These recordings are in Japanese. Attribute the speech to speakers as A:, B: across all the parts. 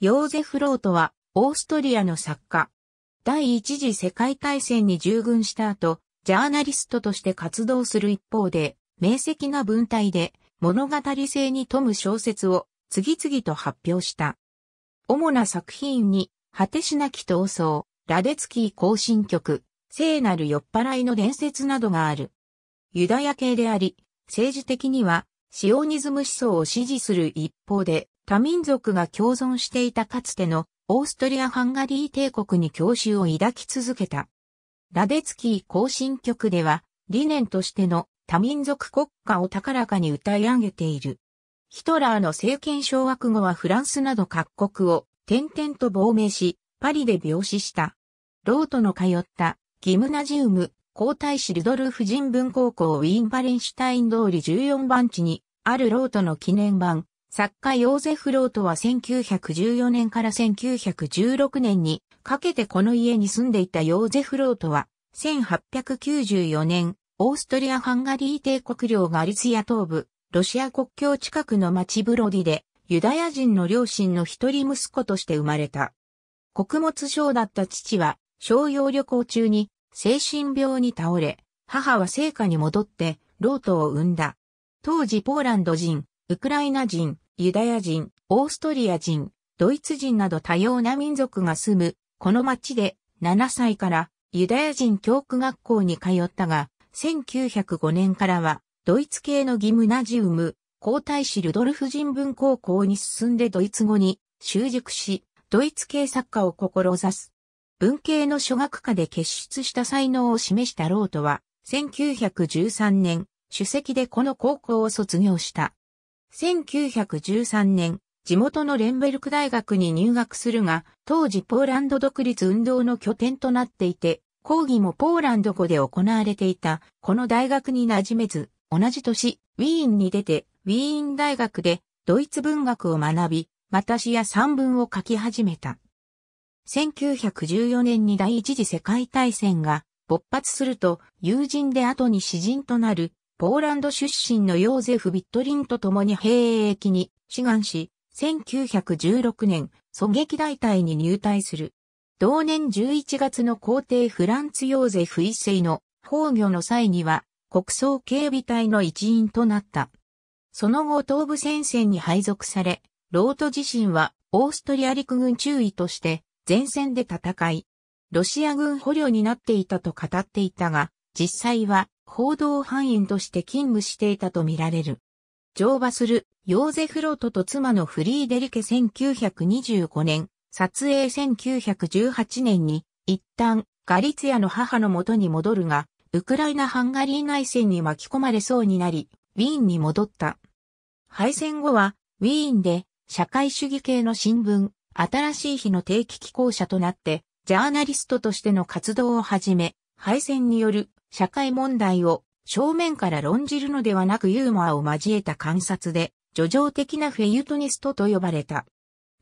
A: ヨーゼフ・ロートは、オーストリアの作家。第一次世界大戦に従軍した後、ジャーナリストとして活動する一方で、明晰な文体で、物語性に富む小説を次々と発表した。主な作品に、果てしなき闘争、ラデツキー行進曲、聖なる酔っ払いの伝説などがある。ユダヤ系であり、政治的には、シオニズム思想を支持する一方で、多民族が共存していたかつてのオーストリア・ハンガリー帝国に教習を抱き続けた。ラデツキー行進曲では理念としての多民族国家を高らかに歌い上げている。ヒトラーの政権掌握後はフランスなど各国を転々と亡命し、パリで病死した。ロートの通ったギムナジウム皇太子ルドルフ人文高校ウィーン・バレンシュタイン通り14番地にあるロートの記念版作家ヨーゼフ・ロートは1914年から1916年にかけてこの家に住んでいたヨーゼフ・ロートは、1894年、オーストリア・ハンガリー帝国領ガリツィア東部、ロシア国境近くの町ブロディで、ユダヤ人の両親の一人息子として生まれた。穀物商だった父は、商用旅行中に精神病に倒れ、母は生家に戻って、ロートを産んだ。当時ポーランド人、ウクライナ人、ユダヤ人、オーストリア人、ドイツ人など多様な民族が住む、この町で7歳からユダヤ人教区学校に通ったが、1905年からはドイツ系のギムナジウム、皇太子ルドルフ人文高校に進んでドイツ語に習熟し、ドイツ系作家を志す。文系の書学科で結出した才能を示したロートは、1913年、主席でこの高校を卒業した。1913年、地元のレンベルク大学に入学するが、当時ポーランド独立運動の拠点となっていて、講義もポーランド語で行われていた、この大学に馴染めず、同じ年、ウィーンに出て、ウィーン大学でドイツ文学を学び、また詩や散文を書き始めた。1914年に第一次世界大戦が勃発すると、友人で後に詩人となるポーランド出身のヨーゼフ・ビットリンと共に兵役に志願し、1916年、狙撃大隊に入隊する。同年11月の皇帝フランツ・ヨーゼフ一世の崩御の際には、国葬警備隊の一員となった。その後東部戦線に配属され、ロート自身はオーストリア陸軍中尉として前線で戦い、ロシア軍捕虜になっていたと語っていたが、実際は報道範囲として勤務していたとみられる。乗馬するヨーゼフ・ロートと妻のフリーデリケ1925年、撮影1918年に一旦ガリツヤの母の元に戻るが、ウクライナ・ハンガリー内戦に巻き込まれそうになり、ウィーンに戻った。敗戦後は、ウィーンで社会主義系の新聞、新しい日の定期寄稿者となって、ジャーナリストとしての活動を始め、敗戦による社会問題を正面から論じるのではなくユーモアを交えた観察で、叙情的なフェユトニストと呼ばれた。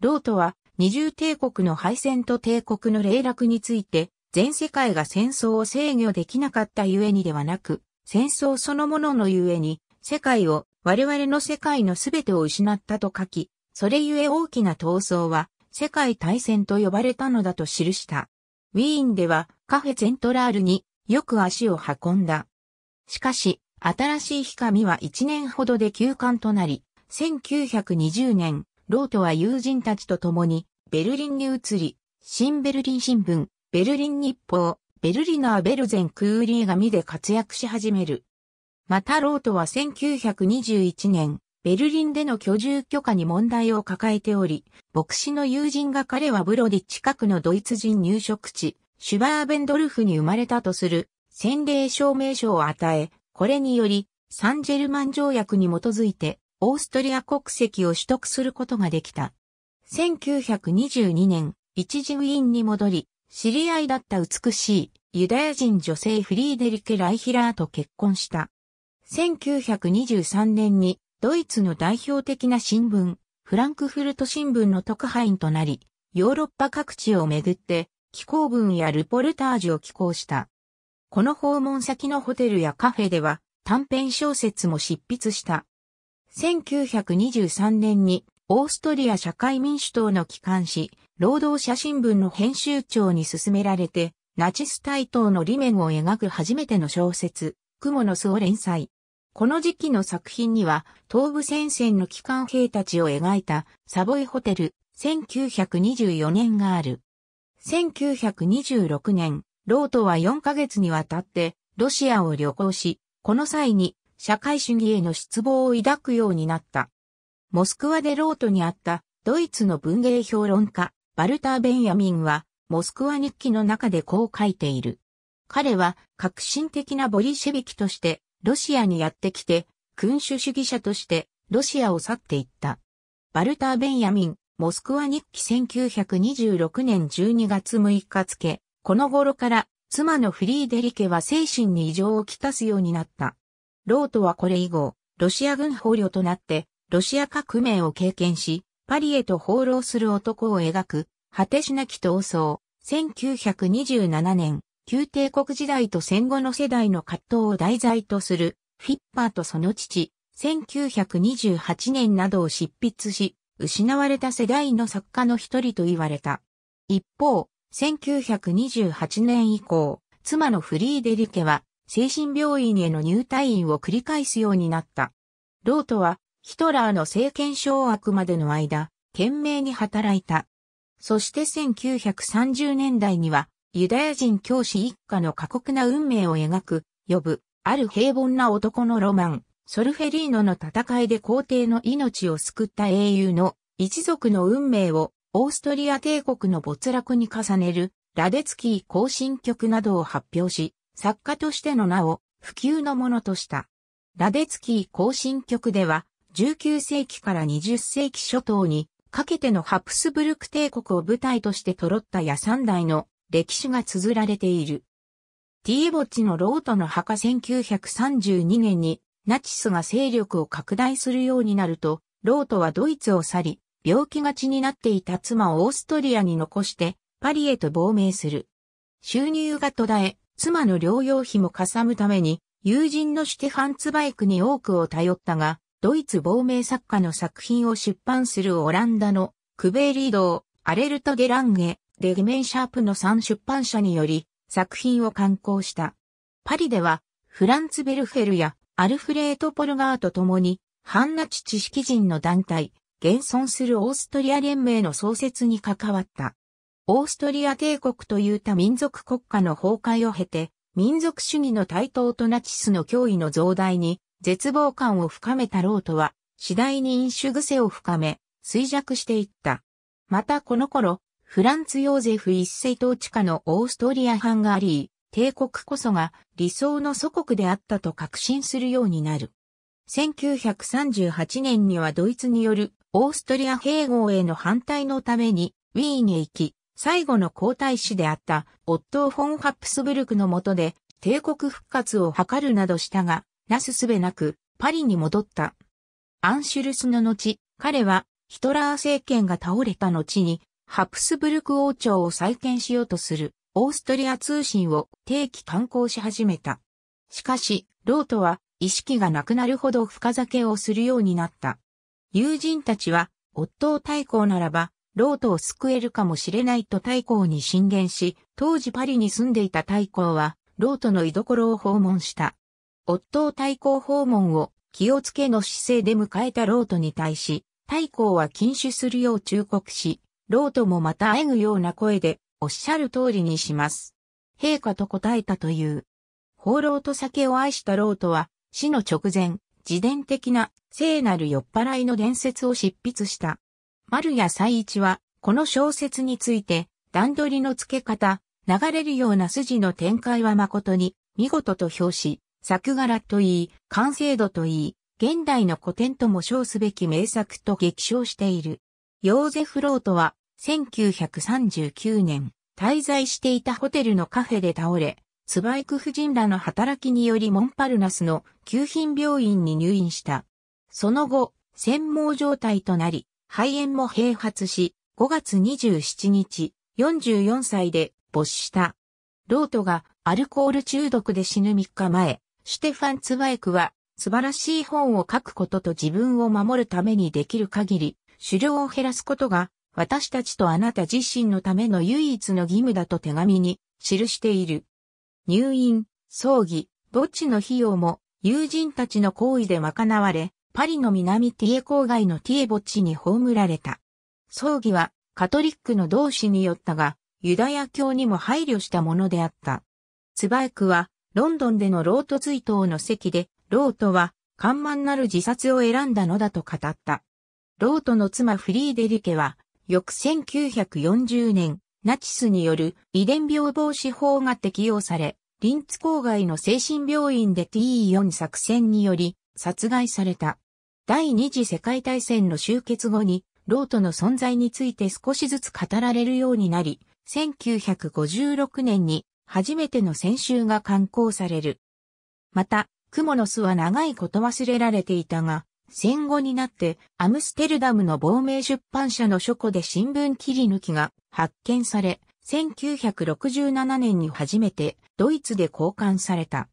A: ロートは二重帝国の敗戦と帝国の霊落について、全世界が戦争を制御できなかったゆえにではなく、戦争そのもののゆえに、世界を、我々の世界のすべてを失ったと書き、それゆえ大きな闘争は、世界大戦と呼ばれたのだと記した。ウィーンでは、カフェ・ゼントラールに、よく足を運んだ。しかし、新しい光は1年ほどで休館となり、1920年、ロートは友人たちと共にベルリンに移り、新ベルリン新聞、ベルリン日報、ベルリナーベルゼンクーリー紙で活躍し始める。またロートは1921年、ベルリンでの居住許可に問題を抱えており、牧師の友人が彼はブロディ近くのドイツ人入植地、シュバーベンドルフに生まれたとする洗礼証明書を与え、これによりサンジェルマン条約に基づいてオーストリア国籍を取得することができた。1922年、一時ウィーンに戻り、知り合いだった美しいユダヤ人女性フリーデリケ・ライヒラーと結婚した。1923年にドイツの代表的な新聞、フランクフルト新聞の特派員となり、ヨーロッパ各地をめぐって寄港文やルポルタージュを寄稿した。この訪問先のホテルやカフェでは短編小説も執筆した。1923年にオーストリア社会民主党の機関紙、労働者新聞の編集長に勧められて、ナチス対等の理面を描く初めての小説、雲の巣を連載。この時期の作品には、東部戦線の機関兵たちを描いた、サボイホテル、1924年がある。1926年、ロートは4ヶ月にわたってロシアを旅行し、この際に社会主義への失望を抱くようになった。モスクワでロートにあったドイツの文芸評論家、バルター・ベンヤミンは、モスクワ日記の中でこう書いている。彼は革新的なボリシェビキとしてロシアにやってきて、君主主義者としてロシアを去っていった。バルター・ベンヤミン、モスクワ日記1926年12月6日付、この頃から妻のフリーデリケは精神に異常をきたすようになった。ロートはこれ以後、ロシア軍捕虜となって、ロシア革命を経験し、パリへと放浪する男を描く、果てしなき闘争、1927年、旧帝国時代と戦後の世代の葛藤を題材とする、フィッパーとその父、1928年などを執筆し、失われた世代の作家の一人と言われた。一方、1928年以降、妻のフリーデリケは、精神病院への入退院を繰り返すようになった。ロートは、ヒトラーの政権掌握までの間、懸命に働いた。そして1930年代には、ユダヤ人教師一家の過酷な運命を描く、呼ぶ、ある平凡な男のロマン、ソルフェリーノの戦いで皇帝の命を救った英雄の一族の運命をオーストリア帝国の没落に重ねるラデツキー行進曲などを発表し、作家としての名を普及のものとした。ラデツキー行進曲では19世紀から20世紀初頭にかけてのハプスブルク帝国を舞台としてとろったや三代の歴史が綴られている。ティーボッチのロートの墓1932年にナチスが勢力を拡大するようになると、ロートはドイツを去り、病気がちになっていた妻をオーストリアに残して、パリへと亡命する。収入が途絶え、妻の療養費もかさむために、友人のシュテファンツバイクに多くを頼ったが、ドイツ亡命作家の作品を出版するオランダのクベーリードー、アレルト・ゲランゲ、デゲメン・シャープの3出版社により作品を刊行した。パリではフランツ・ベルフェルやアルフレート・ポルガーと共に、反ナチ知識人の団体、現存するオーストリア連盟の創設に関わった。オーストリア帝国という他民族国家の崩壊を経て、民族主義の台頭とナチスの脅威の増大に絶望感を深めたロートは、次第に飲酒癖を深め、衰弱していった。またこの頃、フランツ・ヨーゼフ一世統治下のオーストリア・ハンガリー、帝国こそが理想の祖国であったと確信するようになる。1938年にはドイツによるオーストリア併合への反対のためにウィーンへ行き、最後の皇太子であったオットー・フォン・ハプスブルクの下で帝国復活を図るなどしたが、なすすべなくパリに戻った。アンシュルスの後、彼はヒトラー政権が倒れた後にハプスブルク王朝を再建しようとする。オーストリア通信を定期刊行し始めた。しかし、ロートは意識がなくなるほど深酒をするようになった。友人たちは、夫を太鼓ならば、ロートを救えるかもしれないと太鼓に進言し、当時パリに住んでいた太鼓は、ロートの居所を訪問した。夫を太鼓訪問を気をつけの姿勢で迎えたロートに対し、太鼓は禁酒するよう忠告し、ロートもまた会ぐような声で、おっしゃる通りにします。陛下と答えたという。放浪と酒を愛した老とは、死の直前、自伝的な聖なる酔っ払いの伝説を執筆した。丸や最一は、この小説について、段取りの付け方、流れるような筋の展開は誠に、見事と評し、作柄といい、完成度といい、現代の古典とも称すべき名作と激称している。ヨーゼフ・ロートは、1939年、滞在していたホテルのカフェで倒れ、ツバイク夫人らの働きによりモンパルナスの旧品病院に入院した。その後、専門状態となり、肺炎も併発し、5月27日、44歳で没した。ロートがアルコール中毒で死ぬ3日前、シュテファン・ツバイクは素晴らしい本を書くことと自分を守るためにできる限り、狩猟を減らすことが私たちとあなた自身のための唯一の義務だと手紙に記している。入院、葬儀、墓地の費用も友人たちの行為で賄われ、パリの南ティエ郊外のティエ墓地に葬られた。葬儀はカトリックの同志によったが、ユダヤ教にも配慮したものであった。ツバイクはロンドンでのロート追悼の席で、ロートは緩慢なる自殺を選んだのだと語った。ロートの妻フリーデリケは翌1940年、ナチスによる遺伝病防止法が適用され、リンツ郊外の精神病院で T4 作戦により殺害された。第二次世界大戦の終結後に、ロートの存在について少しずつ語られるようになり、1956年に初めての先週が刊行される。また、蜘蛛の巣は長いこと忘れられていたが、戦後になってアムステルダムの亡命出版社の書庫で新聞切り抜きが発見され、1967年に初めてドイツで交換された。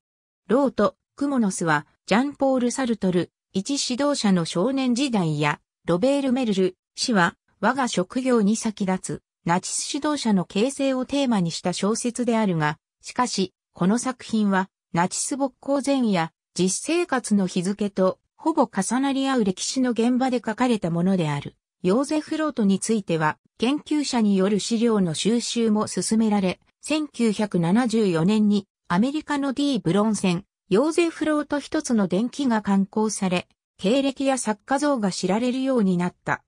A: ロート、クモノスはジャンポール・サルトル、一指導者の少年時代やロベール・メルル、氏は我が職業に先立つナチス指導者の形成をテーマにした小説であるが、しかし、この作品はナチス勃興前夜、実生活の日付とほぼ重なり合う歴史の現場で書かれたものである。ヨーゼフ・ロートについては、研究者による資料の収集も進められ、1974年にアメリカの D・ ブロンセン、ヨーゼフ・ロート一つの電気が刊行され、経歴や作家像が知られるようになった。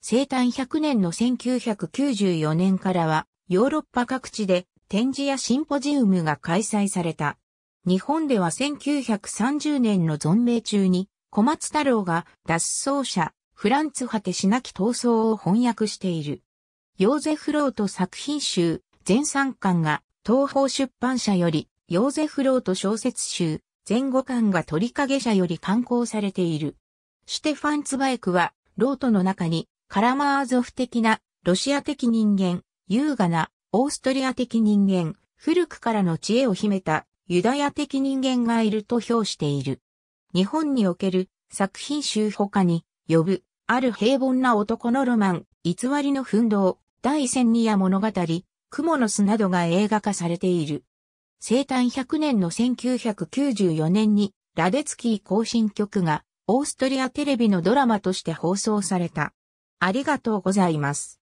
A: 生誕100年の1994年からは、ヨーロッパ各地で展示やシンポジウムが開催された。日本では1930年の存命中に、小松太郎が脱走者、フランツ果てしなき闘争を翻訳している。ヨーゼフ・ロート作品集、全3巻が東方出版社より、ヨーゼフ・ロート小説集、前後巻が鳥影社より刊行されている。シュテファン・ツバエクは、ロートの中に、カラマーゾフ的な、ロシア的人間、優雅な、オーストリア的人間、古くからの知恵を秘めた、ユダヤ的人間がいると評している。日本における作品集他に、呼ぶ、ある平凡な男のロマン、偽りの奮闘、第千二夜物語、蜘蛛の巣などが映画化されている。生誕100年の1994年に、ラデツキー行進曲が、オーストリアテレビのドラマとして放送された。ありがとうございます。